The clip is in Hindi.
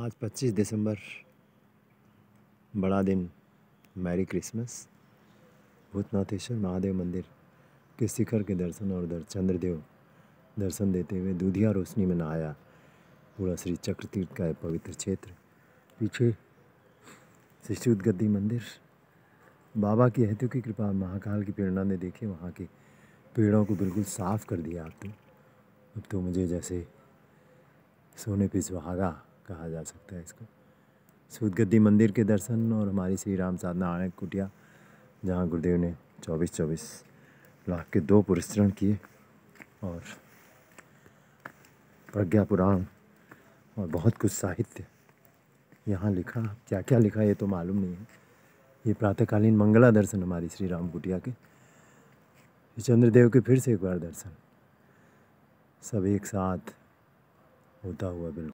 आज 25 दिसंबर बड़ा दिन मैरी क्रिसमस भूतनाथेश्वर महादेव मंदिर के शिखर के दर्शन और दर चंद्रदेव दर्शन देते हुए दूधिया रोशनी में नहाया पूरा श्री चक्र तीर्थ का पवित्र क्षेत्र पीछे शिशुद गद्दी मंदिर बाबा की हेतु की कृपा महाकाल की प्रेरणा ने देखी वहाँ के पेड़ों को बिल्कुल साफ़ कर दिया अब तो अब तो मुझे जैसे सोने पे सुहागा कहा जा सकता है इसको सूदगद्दी मंदिर के दर्शन और हमारी श्री राम साधना आनंद कुटिया जहाँ गुरुदेव ने चौबीस चौबीस लाख के दो पुरस्रण किए और प्रज्ञा पुराण और बहुत कुछ साहित्य यहाँ लिखा क्या क्या लिखा ये तो मालूम नहीं है ये प्रातःकालीन मंगला दर्शन हमारी श्री राम कुटिया के चंद्रदेव के फिर से एक बार दर्शन सब एक साथ होता हुआ बिल्कुल